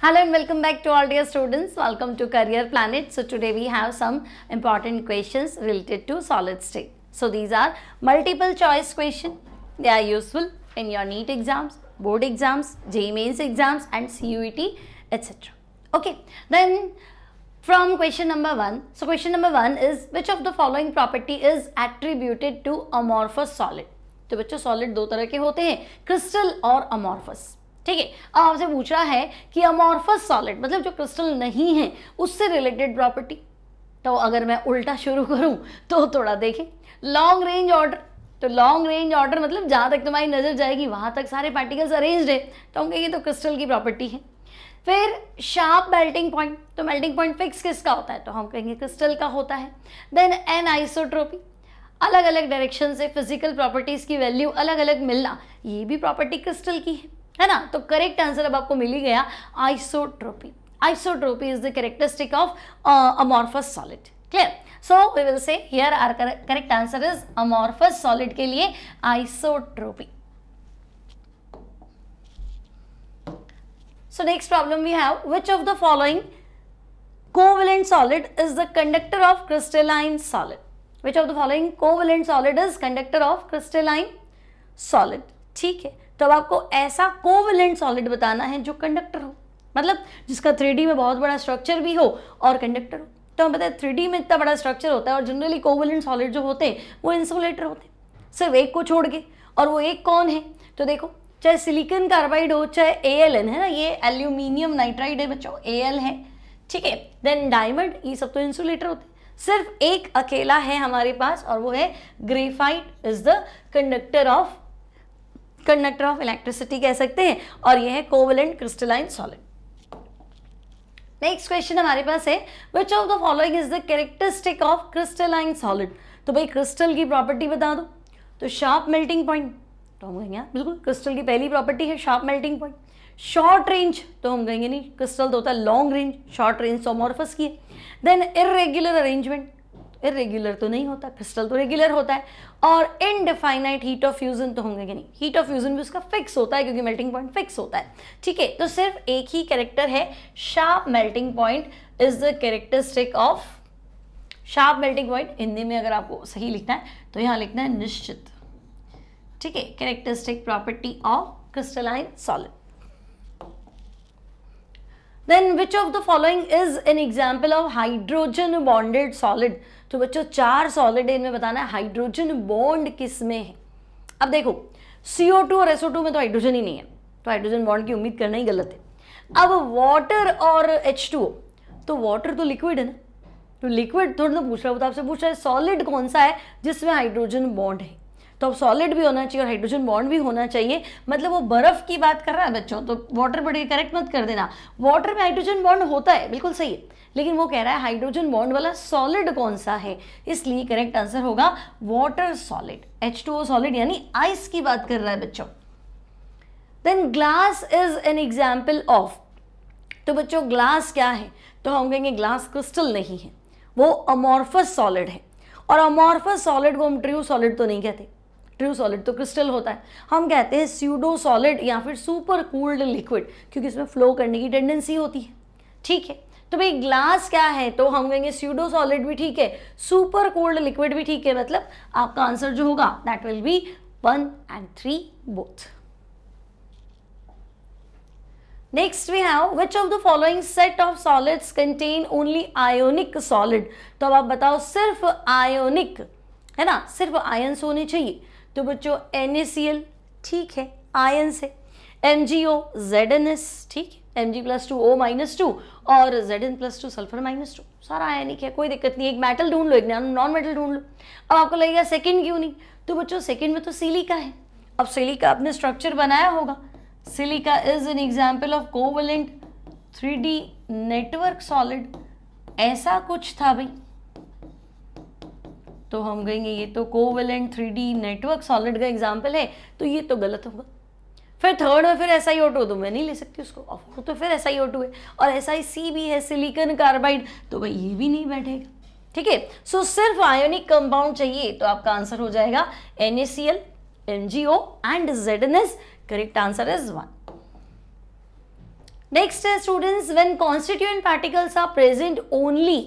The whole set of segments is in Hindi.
Hello and welcome back to all dear students. Welcome to Career Planet. So today we have some important questions related to solid state. So these are multiple choice question. They are useful in your NEET exams, board exams, JEE mains exams and CUET etc. Okay. Then from question number 1. So question number 1 is which of the following property is attributed to amorphous solid? So, बच्चों सॉलिड दो तरह के होते हैं और ठीक है अब आपसे पूछा है कि अमॉर्फस सॉलिड मतलब जो क्रिस्टल नहीं है उससे रिलेटेड प्रॉपर्टी तो अगर मैं उल्टा शुरू करूं तो थोड़ा देखें लॉन्ग रेंज ऑर्डर तो लॉन्ग रेंज ऑर्डर मतलब जहां तक तुम्हारी नज़र जाएगी वहां तक सारे पार्टिकल्स अरेंज्ड है तो हम कहेंगे तो क्रिस्टल की प्रॉपर्टी है फिर शार्प मेल्टिंग पॉइंट तो मेल्टिंग पॉइंट फिक्स किसका होता है तो हम कहेंगे क्रिस्टल का होता है देन एन आइसोट्रोपी अलग अलग डायरेक्शन से फिजिकल प्रॉपर्टीज़ की वैल्यू अलग अलग मिलना ये भी प्रॉपर्टी क्रिस्टल की है है ना तो करेक्ट आंसर अब आपको मिली गया isotropy isotropy is the characteristic of amorphous solid clear so we will say here are correct answer is amorphous solid के लिए isotropy so next problem we have which of the following covalent solid is the conductor of crystalline solid which of the following covalent solid is conductor of crystalline solid ठीक है तो अब आपको ऐसा कोवलेंट सॉलिड बताना है जो कंडक्टर हो मतलब जिसका थ्री में बहुत बड़ा स्ट्रक्चर भी हो और कंडक्टर हो तो हम बताए थ्री में इतना बड़ा स्ट्रक्चर होता है और जनरली कोवलेंट सॉलिड जो होते हैं वो इंसुलेटर होते हैं सिर्फ एक को छोड़ के और वो एक कौन है तो देखो चाहे सिलिकन कार्बाइड हो चाहे ए है ना ये एल्यूमिनियम नाइट्राइड है बच्चों ए है ठीक है देन डायमंड ये सब तो इंसुलेटर होते हैं सिर्फ एक अकेला है हमारे पास और वो है graphite is the conductor of conductor of electricity कह सकते हैं और यह है covalent crystalline solid next question हमारे पास है which of the following is the characteristic of crystalline solid तो भाई क्रिस्टल की प्रॉपर्टी बता दो तो शार्प मेल्टिंग पॉइंट तो हम कहेंगे हाँ, बिल्कुल क्रिस्टल की पहली प्रॉपर्टी है sharp melting point short range तो हम कहेंगे नहीं क्रिस्टल तो होता है लॉन्ग रेंज शॉर्ट रेंज सोमोरफस की है देन इरेग्युलर अरेंजमेंट इरेगुलर तो नहीं होता क्रिस्टल तो रेगुलर होता है और इनडिफाइनाइट हीट ऑफ फ्यूजन तो होंगे कि नहीं हीट ऑफ फ्यूजन भी उसका फिक्स होता है क्योंकि मेल्टिंग पॉइंट फिक्स होता है ठीक है तो सिर्फ एक ही कैरेक्टर है sharp melting point is the characteristic of sharp melting point Hindi में अगर आपको सही लिखना है तो यहां लिखना है निश्चित ठीक है characteristic property of crystalline solid then which of the following is an example of hydrogen bonded solid तो बच्चों चार सॉलिड इनमें बताना है हाइड्रोजन बॉन्ड किस में है अब देखो सीओ टू और एसओ टू में तो हाइड्रोजन ही नहीं है तो हाइड्रोजन बॉन्ड की उम्मीद करना ही गलत है अब वाटर और एच टू तो वाटर तो लिक्विड है ना तो लिक्विड थोड़ा ना पूछ रहा हूँ तो आपसे पूछ रहा है सॉलिड कौन सा है जिसमें हाइड्रोजन बॉन्ड है तो अब सॉलिड भी होना चाहिए और हाइड्रोजन बॉन्ड भी होना चाहिए मतलब वो बर्फ़ की बात कर रहा है बच्चों तो वाटर बॉडी करेक्ट मत कर देना वाटर में हाइड्रोजन बॉन्ड होता है बिल्कुल सही है लेकिन वो कह रहा है हाइड्रोजन बॉन्ड वाला सॉलिड कौन सा है इसलिए करेक्ट आंसर होगा water solid H two O solid यानी आइस की बात कर रहा है बच्चों then glass is an example of तो बच्चों ग्लास क्या है तो हम कहेंगे ग्लास क्रिस्टल नहीं है वो अमॉर्फस सॉलिड है और अमॉर्फस सॉलिड को हम ट्रू सॉलिड तो नहीं कहते ट्रू सॉलिड तो क्रिस्टल होता है हम कहते हैं स्यूडो सॉलिड या फिर सुपर कूल्ड लिक्विड क्योंकि इसमें फ्लो करने की टेंडेंसी होती है ठीक है तो भाई ग्लास क्या है तो हम कहेंगे स्यूडो सॉलिड भी ठीक है सुपर कोल्ड लिक्विड भी ठीक है मतलब आपका आंसर जो होगा that will be one and three both next we have which of the following set of solids contain only ionic solid तो अब आप बताओ सिर्फ आयोनिक है ना सिर्फ आयंस होने चाहिए तो बच्चों एन ठीक है आयन से M G O Z N S ठीक M G plus two O minus two और Z N plus two sulphur minus two सारा आयनिक है कोई दिक्कत नहीं एक मेटल ढूंढ लो एक नॉन मेटल ढूंढ लो अब आपको लगेगा सेकेंड क्यों नहीं तो बच्चों सेकेंड में तो सिलिका है अब सिलिका आपने स्ट्रक्चर बनाया होगा silica is an example of covalent three network solid ऐसा कुछ था भाई तो हम कहेंगे ये तो covalent three D network solid का एग्जाम्पल है तो ये तो गलत होगा फिर थर्ड में फिर ऐसा ही ऑटो तो मैं नहीं ले सकती उसको ऑफ तो फिर ऐसा ही ऑटो है और ऐसा ही सी भी है सिलिकन कार्बाइड तो भाई ये भी नहीं बैठेगा ठीक है सो सिर्फ आयोनिक कंपाउंड चाहिए तो आपका आंसर हो जाएगा N A C L M G O and Z N S correct answer is one next है students when constituent particles are present only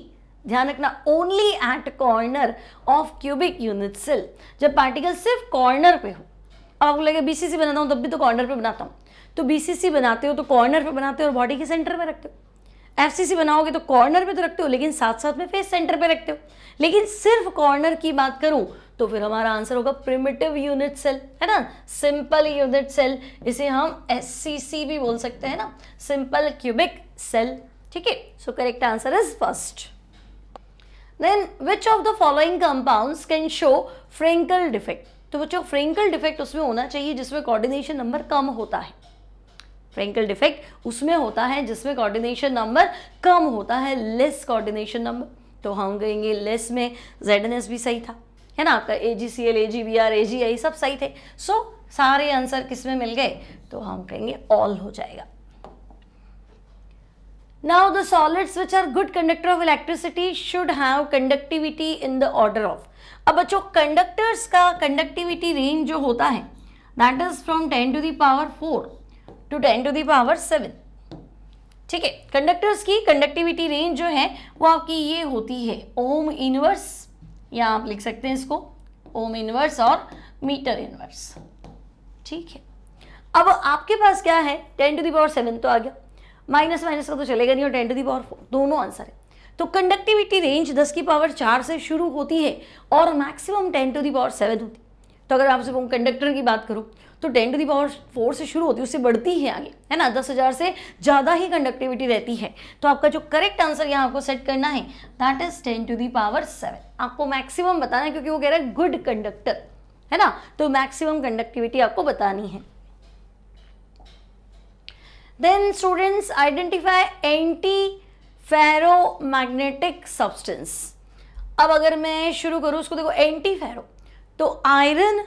ध्यान रखना only at corner of cubic unit cell जब पार्टिकल सिर्फ कॉर्नर पे हो अब आपको लगे बीसीसी बनाता हूँ तब भी तो कॉर्नर पे बनाता हूँ तो बीसीसी बनाते हो तो कॉर्नर पे बनाते हो और बॉडी के सेंटर में रखते हो एफसीसी बनाओगे तो कॉर्नर पे तो रखते हो लेकिन साथ साथ में फेस सेंटर पे रखते हो लेकिन सिर्फ कॉर्नर की बात करूं तो फिर हमारा आंसर होगा प्रिमिटिव यूनिट सेल है ना सिंपल यूनिट सेल इसे हम एससीसी भी बोल सकते हैं ना सिंपल क्यूबिक सेल ठीक है so correct answer is first then which of the following compound can show Frenkel defect तो बच्चों फ्रेंकल डिफेक्ट उसमें होना चाहिए जिसमें कोऑर्डिनेशन नंबर कम होता है फ्रेंकल डिफेक्ट उसमें होता है जिसमें कोऑर्डिनेशन नंबर कम होता है लेस कोऑर्डिनेशन नंबर तो हम कहेंगे लेस में जेड एन एस भी सही था है ना आपका A G C L A G B R A G I सब सही थे सो so, सारे आंसर किस में मिल गए तो हम कहेंगे ऑल हो जाएगा Now the solids which are good conductor of electricity should have conductivity in the order of. अब बच्चों कंडक्टर्स का कंडक्टिविटी रेंज जो होता है that is from 10 to the power 4 to 10 to the power 7 ठीक है कंडक्टर्स की कंडक्टिविटी रेंज जो है वो आपकी ये होती है ओम इनवर्स या आप लिख सकते हैं इसको ओम इनवर्स और मीटर इनवर्स ठीक है अब आपके पास क्या है 10 टू द पावर 7 तो आ गया माइनस माइनस का तो चलेगा नहीं और ten to the power four दोनों आंसर है तो कंडक्टिविटी रेंज दस की पावर चार से शुरू होती है और maximum ten to the power seven होती है तो अगर आपसे कंडक्टर की बात करो तो ten to the power four से शुरू होती है उससे बढ़ती है आगे है ना दस हज़ार से ज़्यादा ही कंडक्टिविटी रहती है तो आपका जो करेक्ट आंसर यहाँ आपको सेट करना है that is ten to the power seven आपको मैक्सिमम बताना है क्योंकि वो कह रहा है गुड कंडक्टर है ना तो मैक्सिमम कंडक्टिविटी आपको बतानी है then students identify anti ferromagnetic substance अब अगर मैं शुरू करूँ उसको देखो एंटी फेरो तो आयरन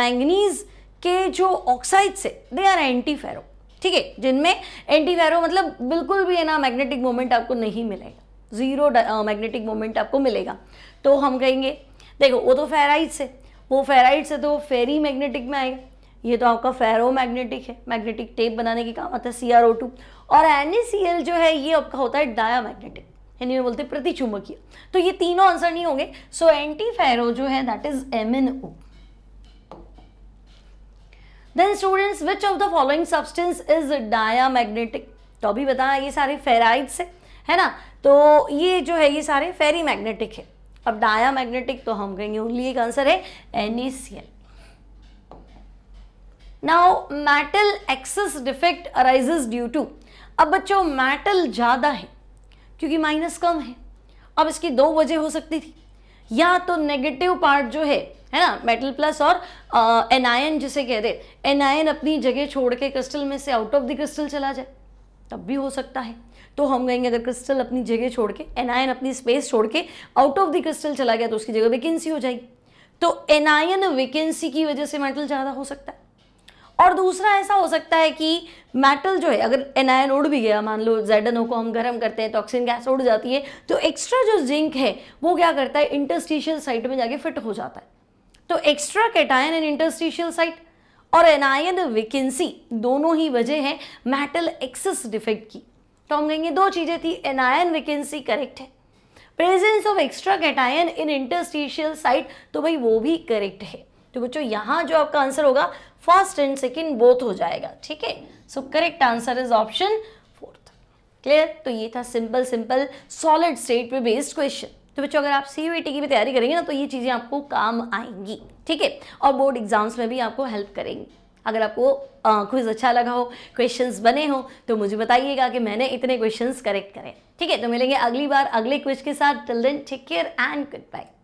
मैंगनीज के जो ऑक्साइड्स है दे आर एंटी फेरो ठीक है जिनमें एंटी फेरो मतलब बिल्कुल भी है ना मैग्नेटिक मोमेंट आपको नहीं मिलेगा ज़ीरो मैग्नेटिक मोमेंट आपको मिलेगा तो हम कहेंगे देखो वो तो फेराइड्स है वो फेराइड्स है तो फेरी मैग्नेटिक में आएगा ये तो आपका फेरोमैग्नेटिक है मैग्नेटिक टेप बनाने के काम आता है सी और एन जो है ये आपका होता है मैग्नेटिक यानी में बोलते प्रति चुंबकीय तो ये तीनों आंसर नहीं होंगे सो एंटी फेरो जो है that is M N O then students which of the following substance is diamagnetic तो अभी बताया ये सारे फेराइड्स है है ना तो ये जो है ये सारे फेरी मैग्नेटिक है अब डाया मैग्नेटिक तो हम कहेंगे ओनली एक आंसर है N C L now metal excess defect arises due to अब बच्चों मेटल ज़्यादा है क्योंकि माइनस कम है अब इसकी दो वजह हो सकती थी या तो नेगेटिव पार्ट जो है है ना मेटल प्लस और एनायन जिसे कह दे एनायन अपनी जगह छोड़ के क्रिस्टल में से आउट ऑफ द क्रिस्टल चला जाए तब भी हो सकता है तो हम कहेंगे अगर क्रिस्टल अपनी जगह छोड़ के एनायन अपनी स्पेस छोड़ के आउट ऑफ द क्रिस्टल चला गया तो उसकी जगह वेकेंसी हो जाएगी तो एनायन वेकेंसी की वजह से मेटल ज़्यादा हो सकता है और दूसरा ऐसा हो सकता है कि मेटल जो है अगर एनायन उड़ भी गया मान लो जेड को हम गर्म करते हैं टॉक्सिन गैस उड़ जाती है तो एक्स्ट्रा जो जिंक है वो क्या करता है इंटरस्टिशियल साइट में जाके फिट हो जाता है तो extra cation and interstitial site और एनायन वेकेंसी दोनों ही वजह है मेटल एक्सेस डिफेक्ट की तो हम कहेंगे दो चीज़ें थी एनायन वेकेंसी करेक्ट है presence of extra cation in interstitial site तो भाई वो भी करेक्ट है तो बच्चों यहां जो आपका आंसर होगा फर्स्ट एंड सेकेंड बोथ हो जाएगा ठीक है so correct answer is option fourth clear तो ये था सिंपल सिंपल सॉलिड स्टेट पे बेस्ड क्वेश्चन तो बच्चों अगर आप सी e की भी तैयारी करेंगे ना तो ये चीज़ें आपको काम आएंगी ठीक है और बोर्ड एग्जाम्स में भी आपको हेल्प करेंगी अगर आपको क्विज अच्छा लगा हो क्वेश्चंस बने हो तो मुझे बताइएगा कि मैंने इतने क्वेश्चंस करेक्ट करें ठीक है तो मिलेंगे अगली बार अगले क्विज के साथ till then take care and good bye